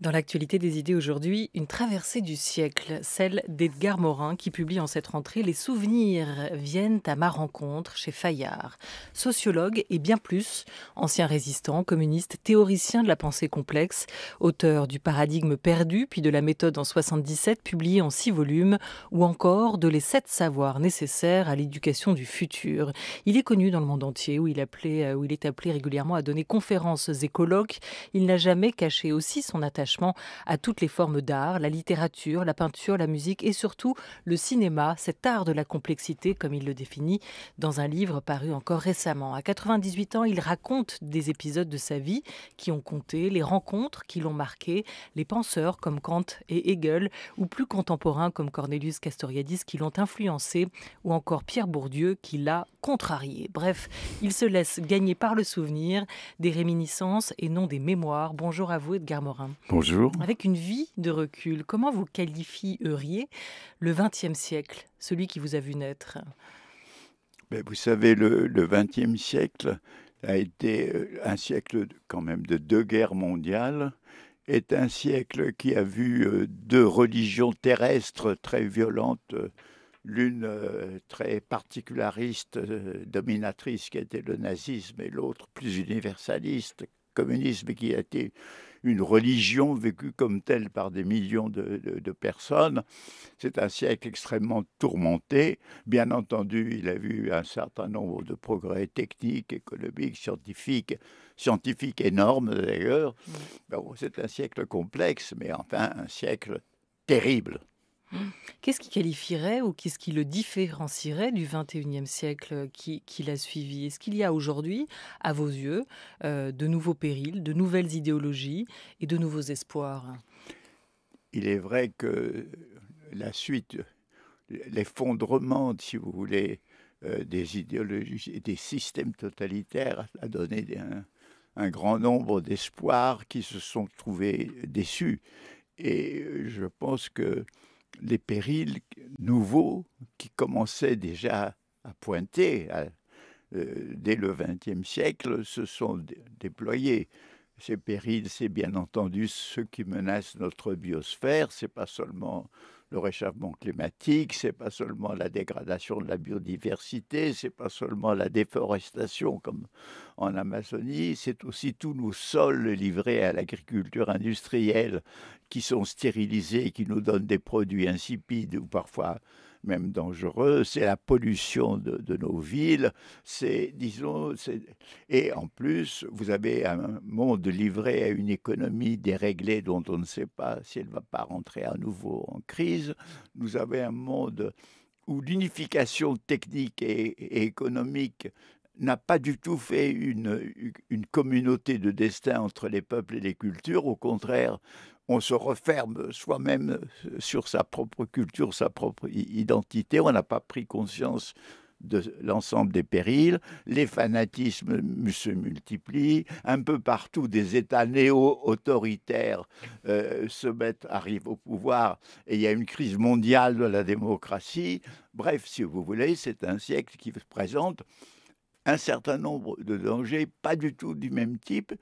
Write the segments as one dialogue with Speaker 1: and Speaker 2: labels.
Speaker 1: Dans l'actualité des idées aujourd'hui, une traversée du siècle, celle d'Edgar Morin qui publie en cette rentrée Les souvenirs viennent à ma rencontre chez Fayard. Sociologue et bien plus, ancien résistant, communiste, théoricien de la pensée complexe, auteur du paradigme perdu puis de la méthode en 77 publié en six volumes ou encore de les sept savoirs nécessaires à l'éducation du futur. Il est connu dans le monde entier où il, euh, où il est appelé régulièrement à donner conférences et colloques. Il n'a jamais caché aussi son attachement à toutes les formes d'art, la littérature, la peinture, la musique et surtout le cinéma, cet art de la complexité comme il le définit dans un livre paru encore récemment. À 98 ans, il raconte des épisodes de sa vie qui ont compté, les rencontres qui l'ont marqué, les penseurs comme Kant et Hegel ou plus contemporains comme Cornelius Castoriadis qui l'ont influencé ou encore Pierre Bourdieu qui l'a contrarié. Bref, il se laisse gagner par le souvenir, des réminiscences et non des mémoires. Bonjour à vous Edgar Morin. Avec une vie de recul, comment vous qualifieriez le XXe siècle, celui qui vous a vu naître
Speaker 2: ben, Vous savez, le XXe siècle a été euh, un siècle quand même de deux guerres mondiales est un siècle qui a vu euh, deux religions terrestres très violentes, l'une euh, très particulariste, dominatrice, qui était le nazisme, et l'autre plus universaliste, communisme, qui a été une religion vécue comme telle par des millions de, personnes. C'est un siècle extrêmement tourmenté. Bien entendu, il a vu un certain nombre de progrès techniques, économiques, scientifiques, scientifiques énormes d'ailleurs. Mmh. c'est un siècle complexe, mais enfin un siècle terrible.
Speaker 1: Qu'est-ce qui qualifierait ou qu'est-ce qui le différencierait du 21e siècle qui, l'a suivi Est-ce qu'il y a aujourd'hui, à vos yeux, euh, de nouveaux périls, de nouvelles idéologies et de nouveaux espoirs
Speaker 2: Il est vrai que la suite, l'effondrement, si vous voulez, euh, des idéologies et des systèmes totalitaires a donné un, un grand nombre d'espoirs qui se sont trouvés déçus. Et euh, je pense que les périls nouveaux qui commençaient déjà à pointer euh, dès le XXe siècle se sont déployés. Ces périls, c'est bien entendu ceux qui menacent notre biosphère, c'est pas seulement le réchauffement climatique, c'est pas seulement la dégradation de la biodiversité, c'est pas seulement la déforestation comme en Amazonie, c'est aussi tous nos sols livrés à l'agriculture industrielle qui sont stérilisés, et qui nous donnent des produits insipides ou parfois même dangereux, c'est la pollution de, nos villes, c'est, disons, et en plus, vous avez un monde livré à une économie déréglée dont on ne sait pas si elle va pas rentrer à nouveau en crise. Nous avez un monde où l'unification technique et, économique n'a pas du tout fait une, une communauté de destin entre les peuples et les cultures. Au contraire, on se referme soi-même euh, sur sa propre culture, sa propre identité. On n'a pas pris conscience de l'ensemble des périls. Les fanatismes se multiplient. Un peu partout, des États néo-autoritaires euh, se mettent, arrivent au pouvoir et il y a une crise mondiale de la démocratie. Bref, si vous voulez, c'est un siècle qui présente un certain nombre de dangers, pas du tout du même type,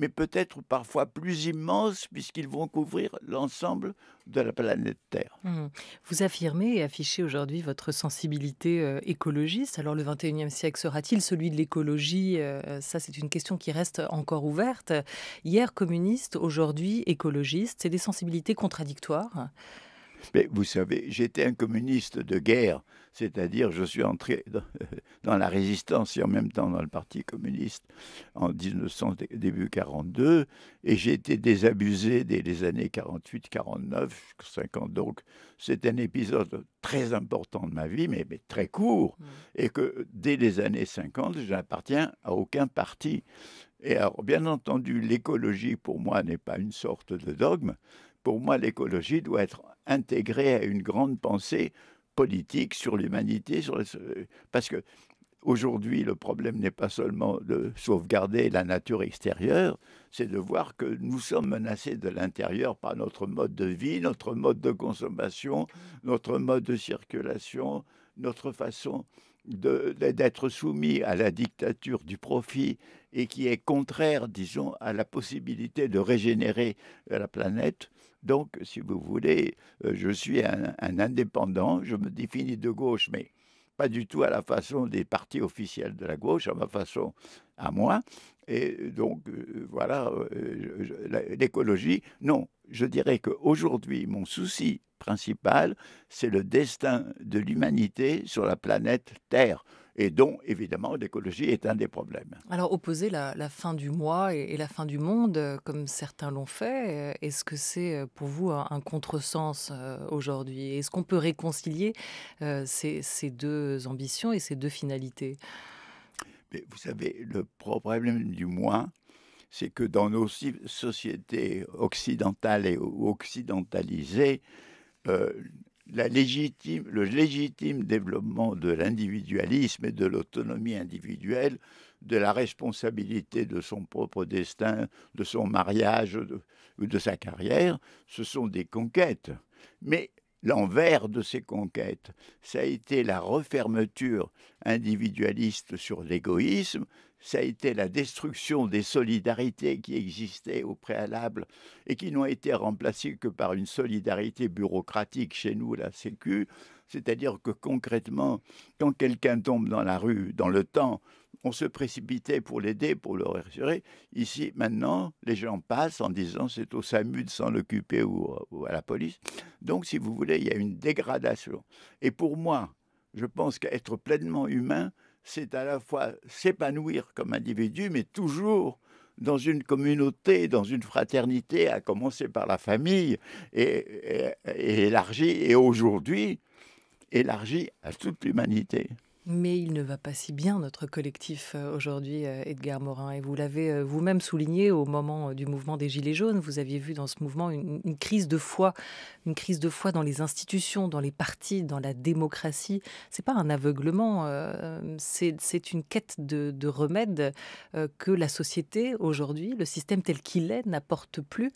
Speaker 2: mais peut-être parfois plus immenses, puisqu'ils vont couvrir l'ensemble de la planète Terre.
Speaker 1: Mmh. Vous affirmez et affichez aujourd'hui votre sensibilité euh, écologiste. Alors le 21e siècle sera-t-il celui de l'écologie euh, euh, Ça, c'est une question qui reste encore ouverte. Hier communiste, aujourd'hui écologiste, c'est des sensibilités contradictoires.
Speaker 2: Mais vous savez, j'étais un communiste de guerre, c'est-à-dire je suis entré dans, la résistance et en même temps dans le Parti communiste en 1900, début 42, et j'ai été désabusé dès les années 48, 49, 50. Donc c'est un épisode très important de ma vie, mais, très court, mm. et que dès les années 50, je n'appartiens à aucun parti. Et alors, bien entendu, l'écologie pour moi n'est pas une sorte de dogme, pour moi, l'écologie doit être intégrée à une grande pensée politique sur l'humanité, sur parce que aujourd'hui, le problème n'est pas seulement de sauvegarder la nature extérieure, c'est de voir que nous sommes menacés de l'intérieur par notre mode de vie, notre mode de consommation, notre mode de circulation, notre façon d'être soumis à la dictature du profit et qui est contraire, disons, à la possibilité de régénérer la planète. Donc, si vous voulez, euh, je suis un, indépendant, je me définis de gauche, mais pas du tout à la façon des partis officiels de la gauche, à ma façon à moi. Et donc, euh, voilà, euh, l'écologie, non, je dirais qu'aujourd'hui, mon souci principal, c'est le destin de l'humanité sur la planète Terre et dont, évidemment, l'écologie est un des problèmes.
Speaker 1: Alors, opposer la, fin du mois et, la fin du monde, euh, comme certains l'ont fait, euh, est-ce que c'est euh, pour vous un, contresens aujourd'hui Est-ce qu'on peut réconcilier ces, deux ambitions et ces deux finalités
Speaker 2: mais vous savez, le problème du mois, c'est que dans nos sociétés occidentales et occidentalisées, le légitime développement de l'individualisme et de l'autonomie individuelle, de la responsabilité de son propre destin, de son mariage ou de, de sa carrière, ce sont des conquêtes. Mais l'envers de ces conquêtes. Ça a été la refermeture individualiste sur l'égoïsme, ça a été la destruction des solidarités qui existaient au préalable et qui n'ont été remplacées que par une solidarité bureaucratique chez nous, la Sécu. C'est-à-dire que concrètement, quand quelqu'un tombe dans la rue, dans le temps, on se précipitait pour l'aider, pour le rassurer. Ici, maintenant, les gens passent en disant c'est au SAMU de s'en occuper ou, à la police. Donc, si vous voulez, il y a une dégradation. Et pour moi, je pense qu'être pleinement humain, c'est à la fois s'épanouir comme individu, mais toujours dans une communauté, dans une fraternité, à commencer par la famille, et, et élargie, et aujourd'hui, élargie à toute l'humanité.
Speaker 1: Mais il ne va pas si bien, notre collectif euh, aujourd'hui, Edgar euh, Morin. Et vous l'avez euh, vous-même souligné au moment du mouvement des Gilets jaunes. Vous aviez vu dans ce mouvement une, crise de foi, une crise de foi dans les institutions, dans les partis, dans la démocratie. C'est pas un aveuglement, c'est une quête de, remède que la société aujourd'hui, le système tel qu'il est, n'apporte plus.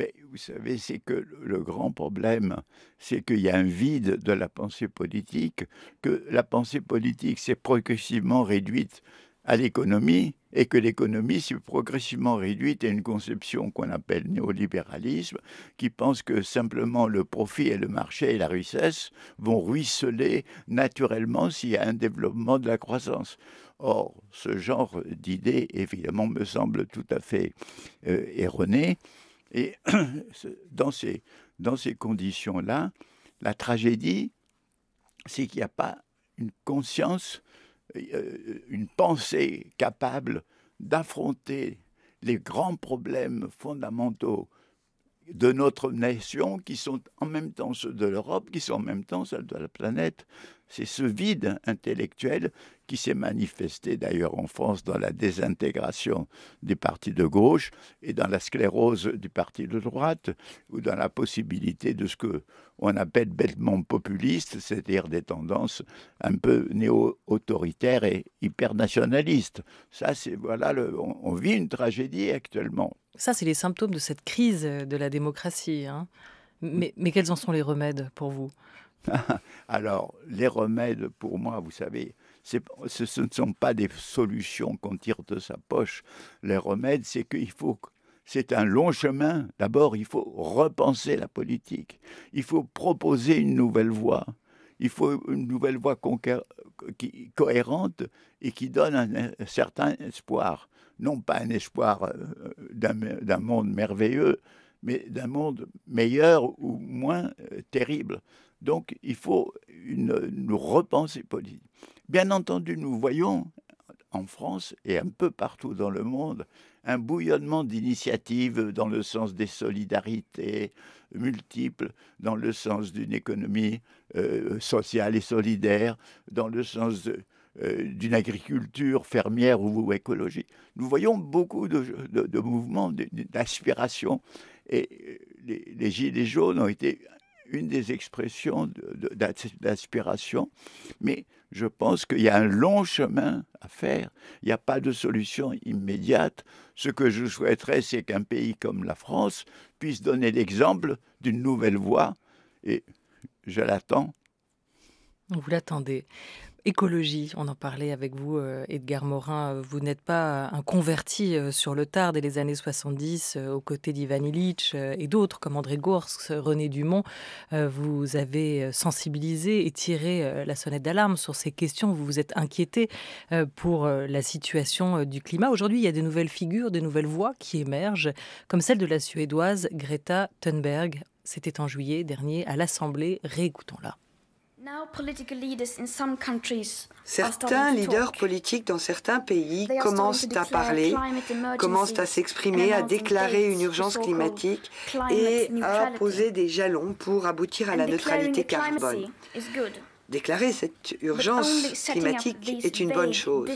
Speaker 2: Mais vous savez, c'est que le grand problème, c'est qu'il y a un vide de la pensée politique, que la pensée politique s'est progressivement réduite à l'économie et que l'économie s'est progressivement réduite à une conception qu'on appelle néolibéralisme, qui pense que simplement le profit et le marché et la richesse vont ruisseler naturellement s'il y a un développement de la croissance. Or, ce genre d'idée, évidemment, me semble tout à fait erroné. Euh, erronée et dans ces, dans ces conditions-là, la tragédie, c'est qu'il n'y a pas une conscience, euh, euh, une pensée capable d'affronter les grands problèmes fondamentaux de notre nation, qui sont en même temps ceux de l'Europe, qui sont en même temps ceux de la planète, c'est ce vide intellectuel qui s'est manifesté d'ailleurs en France dans la désintégration des partis de gauche et dans la sclérose du parti de droite ou dans la possibilité de ce que on appelle bêtement populiste, c'est-à-dire des tendances un peu néo-autoritaires et hyper-nationalistes. Ça, c'est voilà, on, vit une tragédie actuellement. Ça, c'est les symptômes de
Speaker 1: cette crise de la démocratie. Hein. mais quels en sont les remèdes pour vous
Speaker 2: Alors, les remèdes, pour moi, vous savez, ce, ne sont pas des solutions qu'on tire de sa poche. Les remèdes, c'est qu'il faut... C'est un long chemin. D'abord, il faut repenser la politique. Il faut proposer une nouvelle voie. Il faut une nouvelle voie cohérente et qui donne un certain espoir. Non pas un espoir euh, d'un monde merveilleux, mais d'un monde meilleur ou moins euh, terrible. Donc il faut une, repenser politique. Bien entendu, nous voyons en France et un peu partout dans le monde un bouillonnement d'initiatives dans le sens des solidarités multiples, dans le sens d'une économie euh, sociale et solidaire, dans le sens euh, d'une agriculture fermière ou écologique. Nous voyons beaucoup de, mouvements, d'aspirations. Et euh, les, les, Gilets jaunes ont été une des expressions d'aspiration, mais je pense qu'il y a un long chemin à faire. Il n'y a pas de solution immédiate. Ce que je souhaiterais, c'est qu'un pays comme la France puisse donner l'exemple d'une nouvelle voie, et je l'attends.
Speaker 1: Vous l'attendez écologie, on en parlait avec vous, Edgar euh, Morin. Euh, vous n'êtes pas un converti euh, sur le tard des les années 70, aux côtés d'Ivan Illich et d'autres comme André Gors, René Dumont. Vous avez sensibilisé et tiré la sonnette d'alarme sur ces questions. Vous vous êtes inquiété pour la situation du climat. Aujourd'hui, il y a de nouvelles figures, de nouvelles voix qui émergent, comme celle de la Suédoise Greta Thunberg. C'était en juillet dernier à l'Assemblée. Réécoutons-la.
Speaker 3: Certains leaders
Speaker 1: politiques dans certains
Speaker 3: pays commencent à parler, commencent à s'exprimer, à déclarer une urgence climatique et à poser des jalons pour aboutir à la neutralité carbone. Déclarer cette urgence climatique est une bonne chose,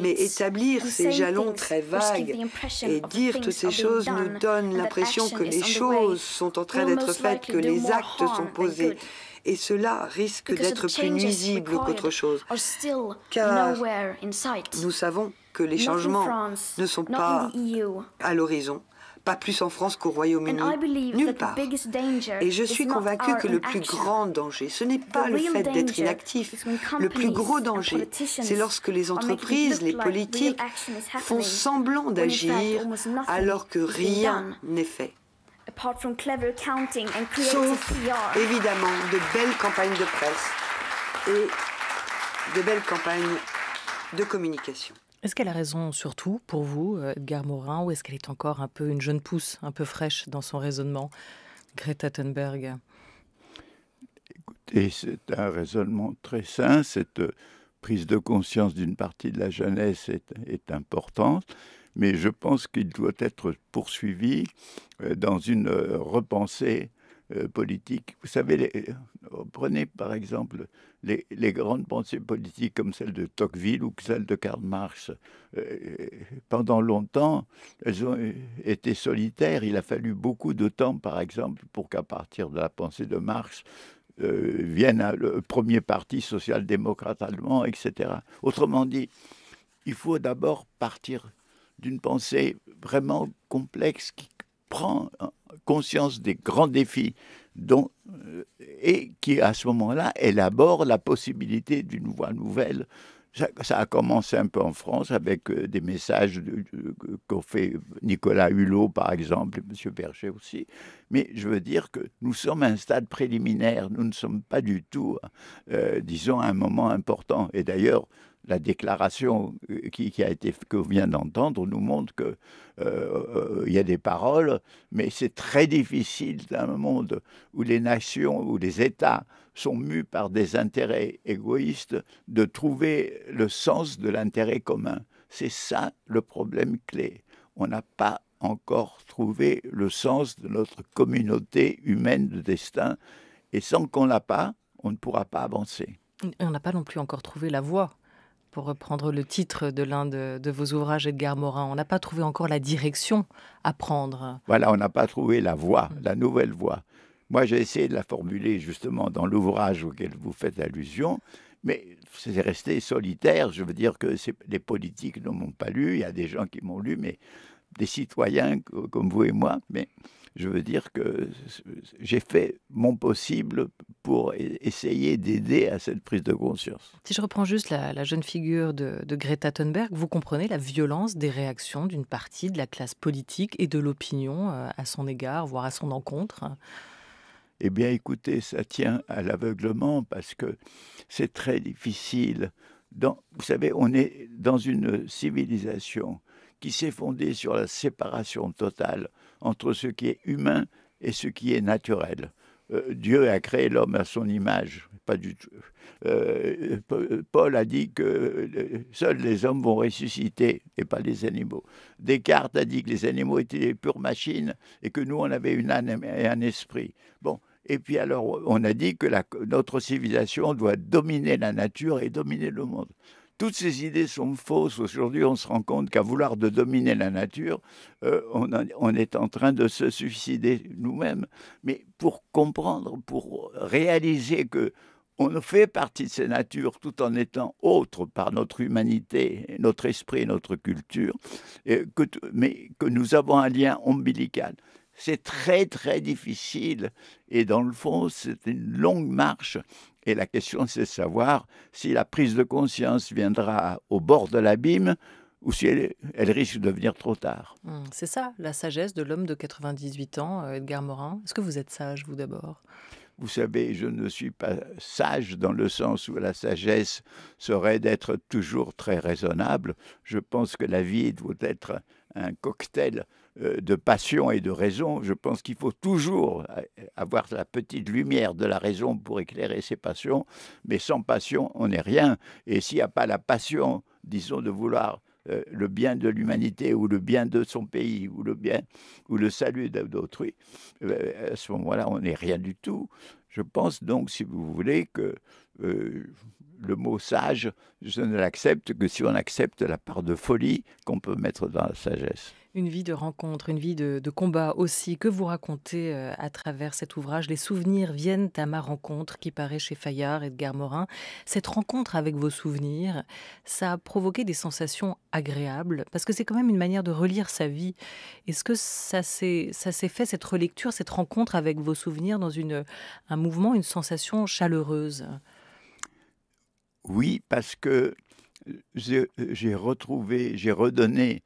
Speaker 3: mais établir ces jalons très vagues et dire toutes ces choses nous donne l'impression que les choses sont en train d'être faites, que les actes sont posés, et cela risque d'être plus nuisible qu'autre chose, car nous savons que les changements ne sont pas e à l'horizon, pas plus en France qu'au Royaume-Uni, nulle part. Et je suis convaincu que le plus grand danger, ce n'est pas le fait d'être inactif. Le plus gros danger, c'est lorsque les entreprises, les politiques font semblant d'agir alors que rien n'est fait. Sauf, évidemment, de belles campagnes de presse et de belles campagnes de communication.
Speaker 1: Est-ce qu'elle a raison surtout pour vous, euh, Edgar Morin, ou est-ce qu'elle est encore un peu une jeune pousse, un peu fraîche dans son raisonnement, Greta Thunberg
Speaker 2: Écoutez, c'est un raisonnement très sain. Cette euh, prise de conscience d'une partie de la jeunesse est, est importante mais je pense qu'il doit être poursuivi euh, dans une euh, repensée euh, politique. Vous savez, prenez par exemple les, grandes pensées politiques comme celle de Tocqueville ou celle de Karl Marx. pendant longtemps, elles ont été solitaires. Il a fallu beaucoup de temps, par exemple, pour qu'à partir de la pensée de Marx, vienne le premier parti social-démocrate allemand, etc. Autrement dit, il faut d'abord partir d'une pensée vraiment complexe qui prend euh, conscience des grands défis dont, euh, et qui, à ce moment-là, élabore la possibilité d'une voie nouvelle. Ça, a commencé un peu en France avec euh, des messages qu'ont fait Nicolas Hulot, par exemple, et M. Berger aussi. Mais je veux dire que nous sommes à un stade préliminaire. Nous ne sommes pas du tout, disons, à un moment important. Et d'ailleurs, la déclaration euh, qui, a été que vous vient d'entendre nous montre que euh, euh, il y a des paroles, mais c'est très difficile dans un monde où les nations, ou les États sont mus par des intérêts égoïstes, de trouver le sens de l'intérêt commun. C'est ça le problème clé. On n'a pas encore trouvé le sens de notre communauté humaine de destin, et sans qu'on l'a pas, on ne pourra pas avancer.
Speaker 1: On n'a pas non plus encore trouvé la voie pour reprendre le titre de l'un de, vos ouvrages, Edgar Morin. On n'a pas trouvé encore la direction à prendre.
Speaker 2: Voilà, on n'a pas trouvé la voie, mm. la nouvelle voie. Moi, j'ai essayé de la formuler justement dans l'ouvrage auquel vous faites allusion, mais c'est resté solitaire. Je veux dire que les politiques ne m'ont pas lu, il y a des gens qui m'ont lu, mais des citoyens comme vous et moi, mais je veux dire que j'ai fait mon possible pour e, essayer d'aider à cette prise de conscience.
Speaker 1: Si je reprends juste la, jeune figure de, Greta Thunberg, vous comprenez la violence des réactions d'une partie de la classe politique et de l'opinion euh, à son égard, voire à son encontre
Speaker 2: Eh bien écoutez, ça tient à l'aveuglement parce que c'est très difficile. Dans, vous savez, on est dans une civilisation qui s'est fondée sur la séparation totale entre ce qui est humain et ce qui est naturel. Euh, Dieu a créé l'homme à son image, pas du tout. Euh, Paul a dit que euh, seuls les hommes vont ressusciter et pas les animaux. Descartes a dit que les animaux étaient des pures machines et que nous, on avait une âme et un esprit. Bon, et puis alors, on a dit que notre civilisation doit dominer la nature et dominer le monde. Toutes ces idées sont fausses. Aujourd'hui, on se rend compte qu'à vouloir de dominer la nature, euh, on, est en train de se suicider nous-mêmes. Mais pour comprendre, pour réaliser que on fait partie de ces natures tout en étant autre par notre humanité, notre esprit, notre culture, que, mais que nous avons un lien ombilical. C'est très très difficile et dans le fond c'est une longue marche et la question c'est de savoir si la prise de conscience viendra au bord de l'abîme ou si elle, risque de venir trop tard.
Speaker 1: Mmh, c'est ça, la sagesse de l'homme de 98 ans, euh, Edgar Morin. Est-ce que vous êtes sage, vous d'abord
Speaker 2: Vous savez, je ne suis pas sage dans le sens où la sagesse serait d'être toujours très raisonnable. Je pense que la vie doit être un cocktail euh, de passion et de raison, je pense qu'il faut toujours euh, avoir la petite lumière de la raison pour éclairer ses passions, mais sans passion, on n'est rien. Et s'il n'y a pas la passion, disons, de vouloir euh, le bien de l'humanité ou le bien de son pays ou le bien ou le salut d'autrui, à ce moment-là, on n'est rien du tout. Je pense donc, si vous voulez, que le mot sage, je ne l'accepte que si on accepte la part de folie qu'on peut mettre dans la sagesse.
Speaker 1: Une vie de rencontre, une vie de, combat aussi, que vous racontez euh, à travers cet ouvrage. Les souvenirs viennent à ma rencontre qui paraît chez Fayard, Edgar Morin. Cette rencontre avec vos souvenirs, ça a provoqué des sensations agréables parce que c'est quand même une manière de relire sa vie. Est-ce que ça s'est fait, cette relecture, cette rencontre avec vos souvenirs dans une, un mouvement, une sensation chaleureuse
Speaker 2: Oui, parce que euh, euh, j'ai retrouvé, j'ai redonné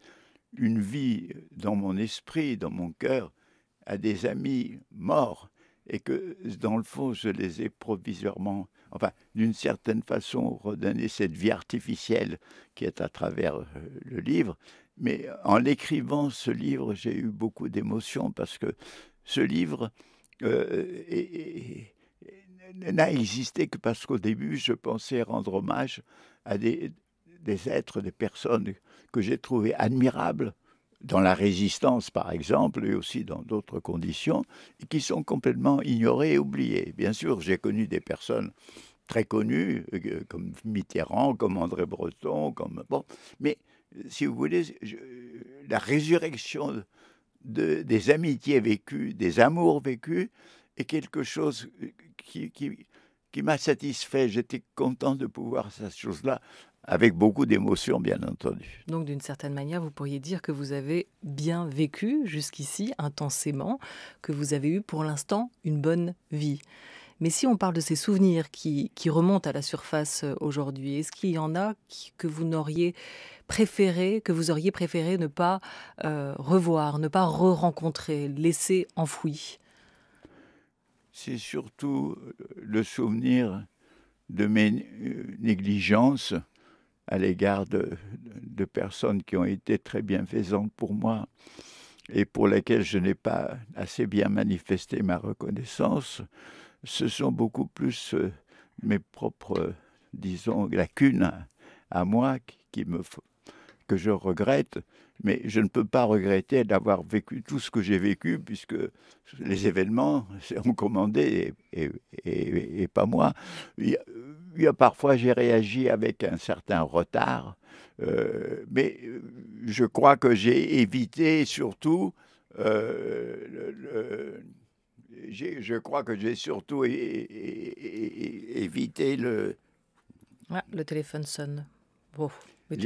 Speaker 2: une vie dans mon esprit, dans mon cœur, à des amis morts, et que dans le fond, je les ai provisoirement, enfin, d'une certaine façon, redonné cette vie artificielle qui est à travers euh, le livre. Mais en l'écrivant, ce livre, j'ai eu beaucoup d'émotions parce que ce livre euh, n'a existé que parce qu'au début, je pensais rendre hommage à des, des êtres, des personnes que j'ai trouvées admirables dans la résistance, par exemple, et aussi dans d'autres conditions, et qui sont complètement ignorées et oubliées. Bien sûr, j'ai connu des personnes très connues, euh, comme Mitterrand, comme André Breton, comme bon, mais euh, si vous voulez, la résurrection des amitiés vécues, des amours vécues, est quelque chose euh, qui, qui, qui m'a satisfait. J'étais content de pouvoir cette chose-là avec beaucoup d'émotions, bien entendu.
Speaker 1: Donc, d'une certaine manière, vous pourriez dire que vous avez bien vécu jusqu'ici, intensément, que vous avez eu pour l'instant une bonne vie. Mais si on parle de ces souvenirs qui, remontent à la surface euh, aujourd'hui, est-ce qu'il y en a que vous n'auriez préféré, que vous auriez préféré ne pas euh, revoir, ne pas re-rencontrer, laisser enfoui
Speaker 2: C'est surtout le souvenir de mes euh, négligences à l'égard de, personnes qui ont été très bienfaisantes pour moi et pour lesquelles je n'ai pas assez bien manifesté ma reconnaissance, ce sont beaucoup plus euh, mes propres, disons, lacunes à moi qui me, que je regrette mais je ne peux pas regretter d'avoir vécu tout ce que j'ai vécu, puisque les événements ont commandé et, pas moi. Il y a, parfois, j'ai réagi avec un certain retard, euh, mais je crois que j'ai évité surtout. Euh, le, je crois que j'ai surtout évité le.
Speaker 1: Ah, le téléphone sonne.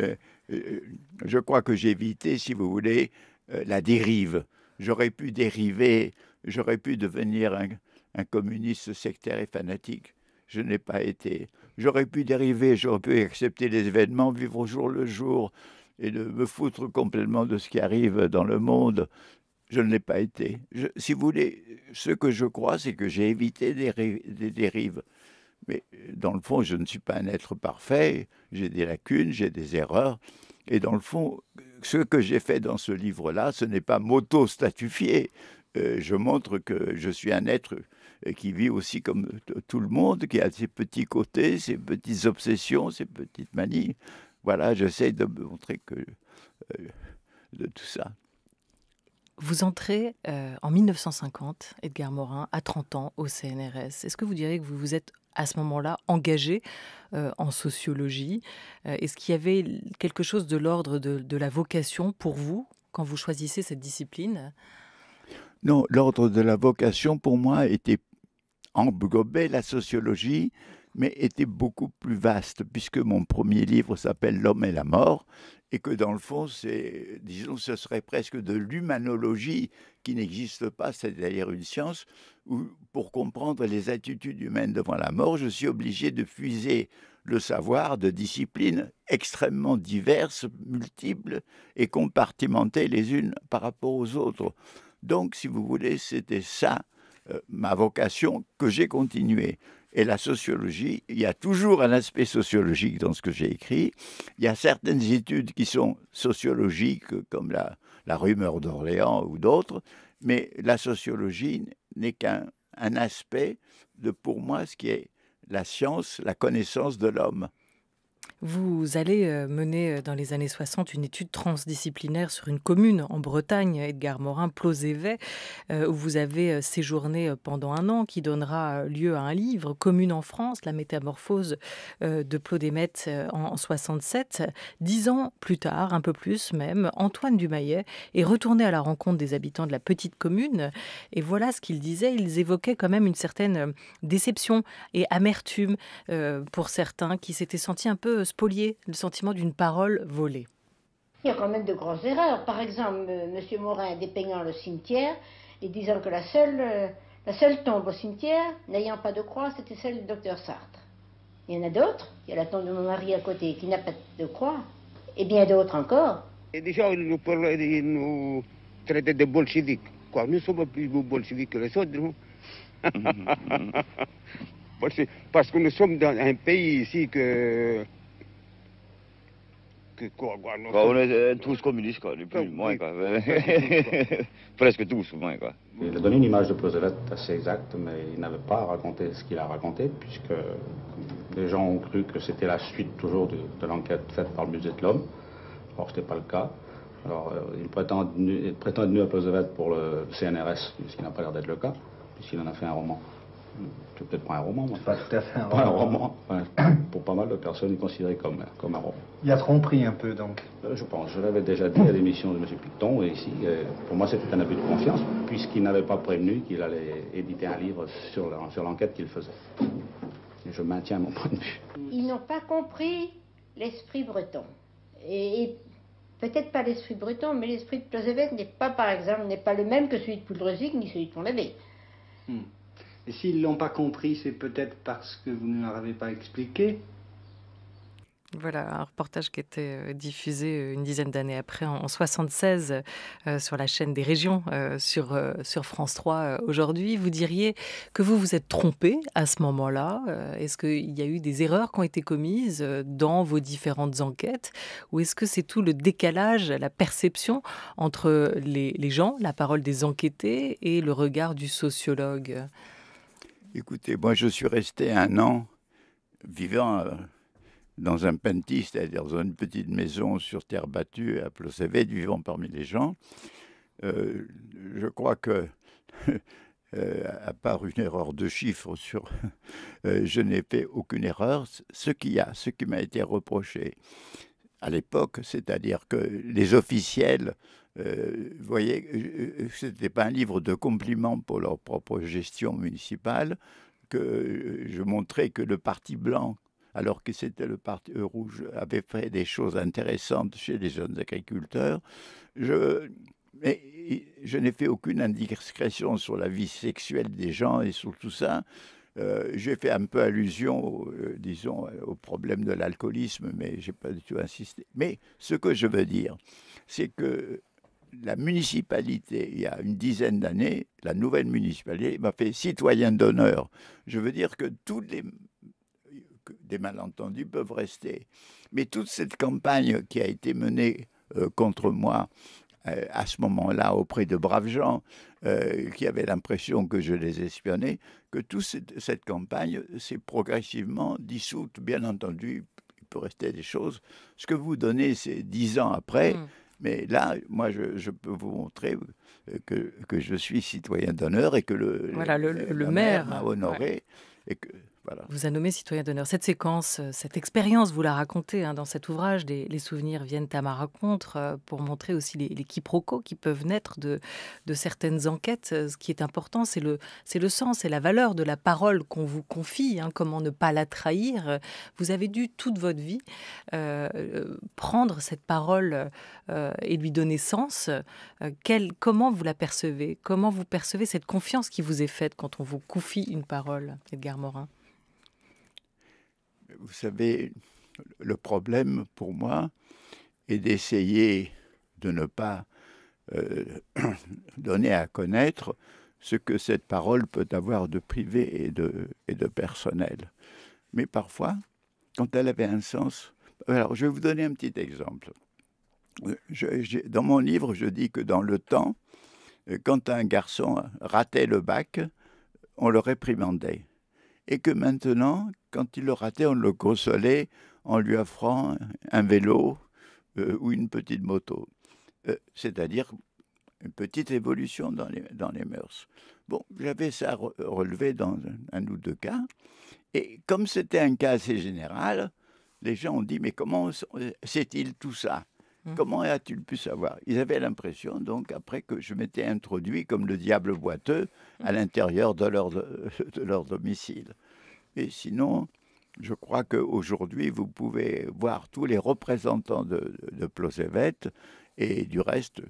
Speaker 2: Euh, euh, je crois que j'ai évité, si vous voulez, euh, la dérive. J'aurais pu dériver, j'aurais pu devenir un, communiste sectaire et fanatique. Je n'ai pas été. J'aurais pu dériver, j'aurais pu accepter les événements, vivre au jour le jour et de me foutre complètement de ce qui arrive dans le monde. Je ne l'ai pas été. si vous voulez, ce que je crois, c'est que j'ai évité des dérives. Mais dans le fond, je ne suis pas un être parfait, j'ai des lacunes, j'ai des erreurs. Et dans le fond, ce que j'ai fait dans ce livre-là, ce n'est pas m'auto-statifier. Euh, je montre que je suis un être euh, qui vit aussi comme tout le monde, qui a ses petits côtés, ses petites obsessions, ses petites manies. Voilà, j'essaie de montrer que euh, de tout ça.
Speaker 1: Vous entrez en 1950, Edgar Morin, à 30 ans au CNRS. Est-ce que vous diriez que vous vous êtes à ce moment-là engagé euh, en sociologie. Euh, est-ce qu'il y avait quelque chose de l'ordre de, la vocation pour vous quand vous choisissez cette discipline
Speaker 2: Non, l'ordre de la vocation pour moi était gobet la sociologie, mais était beaucoup plus vaste, puisque mon premier livre s'appelle L'homme et la mort, et que dans le fond, c'est, disons, ce serait presque de l'humanologie qui n'existe pas, c'est-à-dire une science où, pour comprendre les attitudes humaines devant la mort, je suis obligé de puiser le savoir de disciplines extrêmement diverses, multiples et compartimentées les unes par rapport aux autres. Donc, si vous voulez, c'était ça euh, ma vocation que j'ai continué et la sociologie, il y a toujours un aspect sociologique dans ce que j'ai écrit. Il y a certaines études qui sont sociologiques, comme la, la rumeur d'Orléans ou d'autres, mais la sociologie n'est qu'un un aspect de, pour moi, ce qui est la science, la connaissance de l'homme.
Speaker 1: Vous allez euh, mener euh, dans les années 60 une étude transdisciplinaire sur une commune en Bretagne, Edgar Morin, Plozévet, euh, où vous avez séjourné pendant un an qui donnera lieu à un livre, Commune en France, la métamorphose de Plodémet en 67. Dix ans plus tard, un peu plus même, Antoine Dumaillet est retourné à la rencontre des habitants de la petite commune et voilà ce qu'il disait. Ils évoquaient quand même une certaine déception et amertume pour certains qui s'étaient sentis un peu le sentiment d'une parole volée.
Speaker 2: Il y a quand même de grosses erreurs. Par exemple, euh, M. Morin dépeignant le cimetière et disant que la seule, euh, la seule tombe au cimetière n'ayant pas de croix, c'était celle du docteur Sartre. Il y en a d'autres. Il y a la tombe de mon mari à côté qui n'a pas de croix. Et bien d'autres encore. Et déjà, il nous, ils nous de bolcheviques. Quoi. Nous sommes plus bolcheviques que les autres, parce, que nous sommes dans un pays ici que bah, on est euh, tous communistes, depuis moins, Presque tous, moins, quoi. Il a donné une image de Plauzelet assez exacte, mais il n'avait pas raconté ce qu'il a raconté, puisque les gens ont cru que c'était la suite toujours de, l'enquête faite par le musée de l'homme. Or, ce n'était pas le cas. Alors, euh, il prétend, être nu à Plauzelet pour le CNRS, ce qui n'a pas l'air d'être le cas, puisqu'il en a fait un roman c'est peut-être pas un roman. Moi. Pas tout à fait un roman. pour pas mal de personnes, est considéré comme, comme un roman. Il a tromperie un peu, donc euh, Je pense. Je l'avais déjà dit à l'émission de M. Picton, et ici, euh, pour moi, c'était un abus de confiance, puisqu'il n'avait pas prévenu qu'il allait éditer un livre sur l'enquête qu'il faisait. je maintiens mon point de vue. Ils n'ont pas compris l'esprit breton. Et, peut-être pas l'esprit breton, mais l'esprit de Plosevec n'est pas, par exemple, n'est pas le même que celui de Poudrezig ni celui de pont et s'ils ne l'ont pas compris, c'est peut-être parce que vous ne leur avez pas expliqué. Voilà un reportage qui
Speaker 1: était euh, diffusé euh, une dizaine d'années après, en 1976, euh, sur la chaîne des régions, sur, sur France 3 aujourd'hui. Vous diriez que vous vous êtes trompé à ce moment-là Est-ce qu'il y a eu des erreurs qui ont été commises dans vos différentes enquêtes Ou est-ce que c'est tout le décalage, la perception entre les, les gens, la parole des enquêtés et le regard du sociologue
Speaker 2: Écoutez, moi je suis resté un an vivant euh, dans un pentiste, c'est-à-dire dans une petite maison sur terre battue à Ploséved, vivant parmi les gens. Euh, je crois que, euh, à part une erreur de chiffre sur, je n'ai fait aucune erreur. Ce qu'il y a, ce qui m'a été reproché à l'époque, c'est-à-dire que les officiels euh, vous voyez, euh, euh, ce n'était pas un livre de compliments pour leur propre gestion municipale, que je montrais que le Parti blanc, alors que c'était le Parti rouge, avait fait des choses intéressantes chez les jeunes agriculteurs. Je, mais je n'ai fait aucune indiscrétion sur la vie sexuelle des gens et sur tout ça. j'ai fait un peu allusion, disons, au problème de l'alcoolisme, mais j'ai pas du tout insisté. Mais ce que je veux dire, c'est que la municipalité, il y a une dizaine d'années, la nouvelle municipalité m'a fait citoyen d'honneur. Je veux dire que tous les malentendus peuvent rester. Mais toute cette campagne qui a été menée euh, contre moi euh, à ce moment-là auprès de braves gens euh, qui avaient l'impression que je les espionnais, que toute cette, campagne s'est progressivement dissoute. Bien entendu, il peut rester des choses. Ce que vous donnez, c'est dix ans après. Mm. Mais là, moi, je, peux vous montrer euh, que, je suis citoyen d'honneur et que le, le, maire m'a honoré. Et que,
Speaker 1: vous a nommé citoyen d'honneur. Cette séquence, euh, cette expérience, vous la racontez hein, dans cet ouvrage. les souvenirs viennent à ma rencontre euh, pour montrer aussi les, quiproquos qui peuvent naître de, certaines enquêtes. Euh, ce qui est important, c'est le, le sens et la valeur de la parole qu'on vous confie. Hein, comment ne pas la trahir Vous avez dû toute votre vie prendre cette parole et lui donner sens. comment vous la percevez Comment vous percevez cette confiance qui vous est faite quand on vous confie une parole, Edgar Morin
Speaker 2: vous savez, le problème pour moi est d'essayer de ne pas euh, donner à connaître ce que cette parole peut avoir de privé et de, et de personnel. Mais parfois, quand elle avait un sens... Alors, je vais vous donner un petit exemple. dans mon livre, je dis que dans le temps, quand un garçon ratait le bac, on le réprimandait. Et que maintenant, quand il le ratait, on le consolait en lui offrant un vélo euh, ou une petite moto. Euh, c'est-à-dire une petite évolution dans les, dans mœurs. Bon, j'avais ça relevé dans un, ou deux cas. Et comme c'était un cas assez général, les gens ont dit, mais comment sait-il tout ça mmh. Comment as t il pu savoir Ils avaient l'impression, donc, après que je m'étais introduit comme le diable boiteux à mmh. l'intérieur de leur domicile. Et sinon, je crois qu'aujourd'hui, vous pouvez voir tous les représentants de, de, et du reste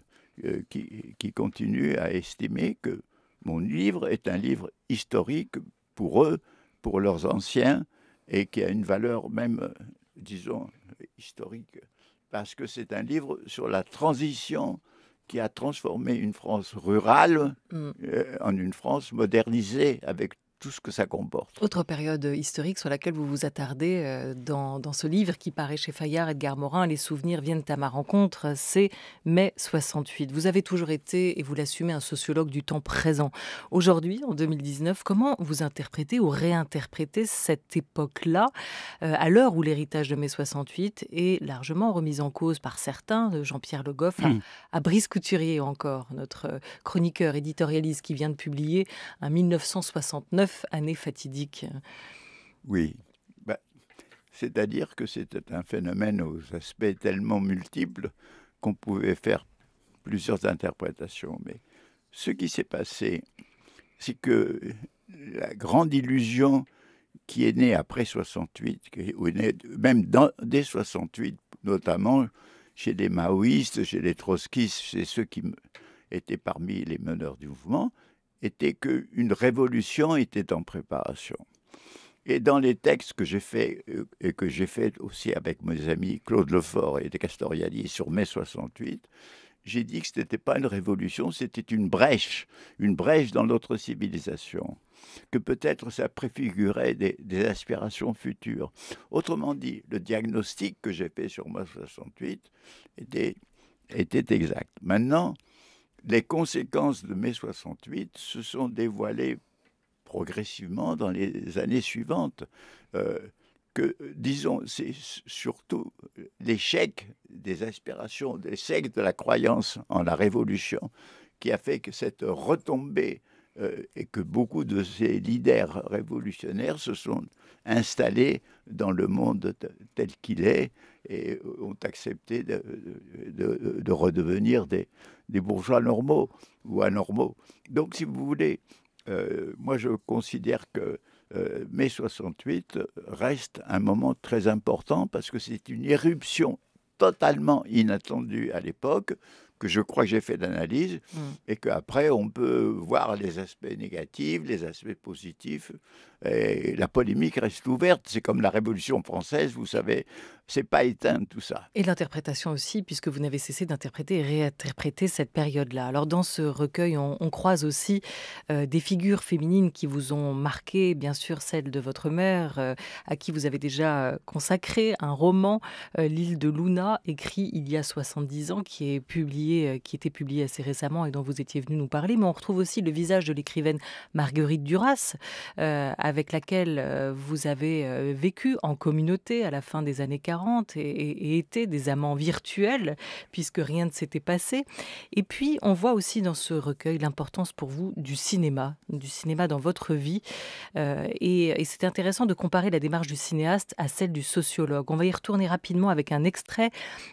Speaker 2: euh, qui, qui continuent à estimer que mon livre est un livre historique pour eux, pour leurs anciens, et qui a une valeur même, euh, disons, historique, parce que c'est un livre sur la transition qui a transformé une France rurale mm. euh, en une France modernisée, avec tout ce que ça comporte.
Speaker 1: Autre période euh, historique sur laquelle vous vous attardez euh, dans, ce livre qui paraît chez Fayard, Edgar Morin, Les souvenirs viennent à ma rencontre, c'est mai 68. Vous avez toujours été, et vous l'assumez, un sociologue du temps présent. Aujourd'hui, en 2019, comment vous interprétez ou réinterprétez cette époque-là, euh, à l'heure où l'héritage de mai 68 est largement remis en cause par certains, de Jean-Pierre Le Goff à, hum. à Brice Couturier encore, notre chroniqueur éditorialiste qui vient de publier un 1969 années année fatidique.
Speaker 2: Oui, bah, c'est-à-dire que c'était un phénomène aux aspects tellement multiples qu'on pouvait faire plusieurs interprétations. Mais ce qui s'est passé, c'est que la grande illusion qui est née après 68, qui est née même dès 68, notamment chez les maoïstes, chez les trotskistes, chez ceux qui étaient parmi les meneurs du mouvement, était qu'une révolution était en préparation. Et dans les textes que j'ai fait euh, et que j'ai fait aussi avec mes amis Claude Lefort et de sur mai 68, j'ai dit que ce n'était pas une révolution, c'était une brèche, une brèche dans notre civilisation, que peut-être ça préfigurait des, aspirations futures. Autrement dit, le diagnostic que j'ai fait sur mai 68 était, était exact. Maintenant, les conséquences de mai 68 se sont dévoilées progressivement dans les années suivantes. Euh, que, disons, c'est surtout l'échec des aspirations, l'échec de la croyance en la Révolution qui a fait que cette retombée euh, et que beaucoup de ces leaders révolutionnaires se sont installés dans le monde tel qu'il est et ont accepté de, de redevenir des, des bourgeois normaux ou anormaux. Donc, si vous voulez, euh, moi je considère que euh, mai 68 reste un moment très important parce que c'est une éruption totalement inattendue à l'époque que je crois que j'ai fait d'analyse, mm. et qu'après, on peut voir les aspects négatifs, les aspects positifs. Et la polémique reste ouverte. C'est comme la Révolution française, vous savez, c'est pas éteint tout ça.
Speaker 1: Et l'interprétation aussi, puisque vous n'avez cessé d'interpréter et réinterpréter cette période-là. Alors, dans ce recueil, on, croise aussi euh, des figures féminines qui vous ont marqué, bien sûr, celle de votre mère, euh, à qui vous avez déjà euh, consacré un roman, L'île de Luna, écrit il y a 70 ans, qui est publié euh, qui était publié assez récemment et dont vous étiez venu nous parler, mais on retrouve aussi le visage de l'écrivaine Marguerite Duras, euh, avec laquelle euh, vous avez vécu en communauté à la fin des années 40 et, été des amants virtuels, puisque rien ne s'était passé. Et puis, on voit aussi dans ce recueil l'importance pour vous du cinéma, du cinéma dans votre vie. et, et c'est intéressant de comparer la démarche du cinéaste à celle du sociologue. On va y retourner rapidement avec un extrait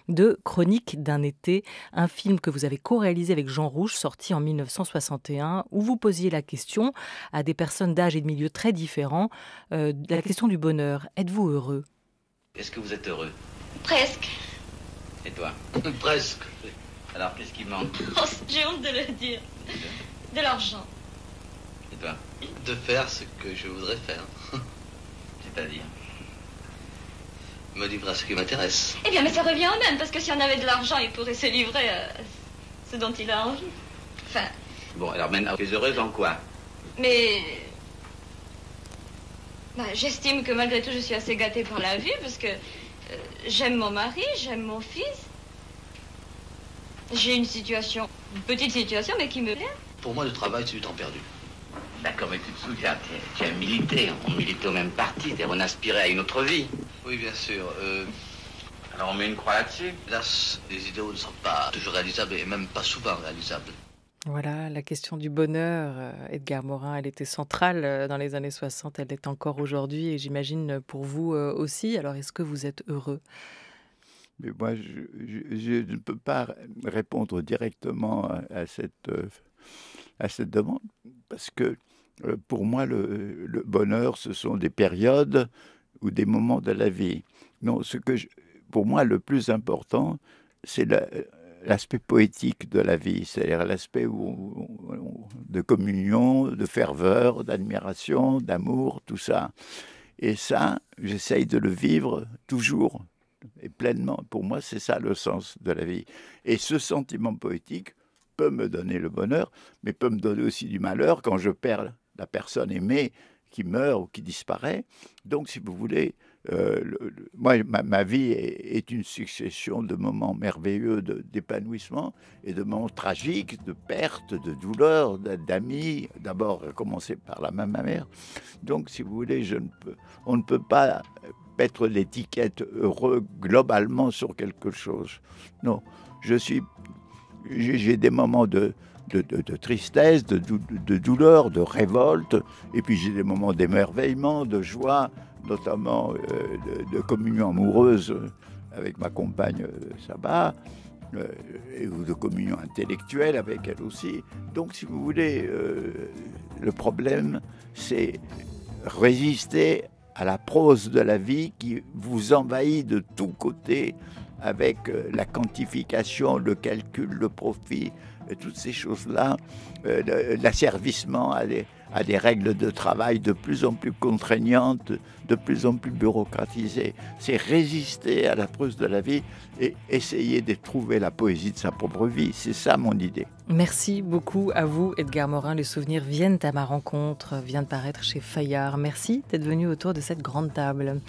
Speaker 1: de Chronique d'un été, un film que vous avez co-réalisé avec Jean Rouge, sorti en 1961, où vous posiez la question à des personnes d'âge et de milieux très différents, euh, de la question du bonheur. Êtes-vous heureux
Speaker 2: Est-ce que vous êtes heureux Presque. Et toi Presque. Alors, qu'est-ce qui manque
Speaker 1: oh, J'ai honte de le dire. De l'argent. Et toi De faire ce que je voudrais faire. C'est-à-dire me livrer ce qui m'intéresse. Eh bien, mais ça revient au
Speaker 3: même, parce que si on avait de l'argent, il pourrait se livrer à ce dont il a envie. Enfin.
Speaker 2: Bon, alors maintenant, tu es heureuse en quoi
Speaker 1: Mais. Bah, j'estime que malgré tout, je suis assez gâtée par la vie, parce que euh, j'aime mon mari, j'aime mon fils. J'ai une situation, une petite situation, mais qui me plaît.
Speaker 2: Pour moi, le travail, c'est du temps perdu. Bah, comme mais tu te souviens, tu as, milité, hein. on militait au même parti, on aspirait à une autre vie. Oui, bien sûr. Euh, Alors on met une croix là-dessus. Hélas, les idéaux ne sont pas toujours réalisables et même pas souvent réalisables.
Speaker 1: Voilà, la question du bonheur, euh, Edgar Morin, elle était centrale euh, dans les années 60, elle l'est encore aujourd'hui et j'imagine pour vous aussi. Alors est-ce que vous êtes heureux
Speaker 2: Mais moi, je, je, ne peux pas répondre directement à cette, à cette demande parce que euh, pour moi, le, bonheur, ce sont des périodes ou des moments de la vie. Non, ce que pour moi, le plus important, c'est l'aspect poétique de la vie, c'est-à-dire l'aspect de communion, de ferveur, d'admiration, d'amour, tout ça. Et ça, j'essaye de le vivre toujours et pleinement. Pour moi, c'est ça le sens de la vie. Et ce sentiment poétique peut me donner le bonheur, mais peut me donner aussi du malheur quand je perds la personne aimée qui meurt ou qui disparaît. Donc, si vous voulez, euh, moi, ma, vie est, une succession de moments merveilleux d'épanouissement et de moments tragiques, de pertes, de douleurs, d'amis. D'abord, commencer par la même mère. Donc, si vous voulez, je ne peux, on ne peut pas mettre l'étiquette heureux globalement sur quelque chose. Non, je suis, j'ai des moments de, de, tristesse, de, douleur, de révolte. Et puis j'ai des moments d'émerveillement, de joie, notamment euh, de, communion amoureuse euh, avec ma compagne euh, Sabah, ou de communion intellectuelle avec elle aussi. Donc si vous voulez, le problème, c'est résister à la prose de la vie qui vous envahit de tous côtés avec la quantification, le calcul, le profit, toutes ces choses-là, euh, l'asservissement à des, règles de travail de plus en plus contraignantes, de plus en plus bureaucratisées. C'est résister à la prose de la vie et essayer de trouver la poésie de sa propre vie. C'est ça mon idée.
Speaker 1: Merci beaucoup à vous, Edgar Morin. Les souvenirs viennent à ma rencontre, vient de paraître chez Fayard. Merci d'être venu autour de cette grande table.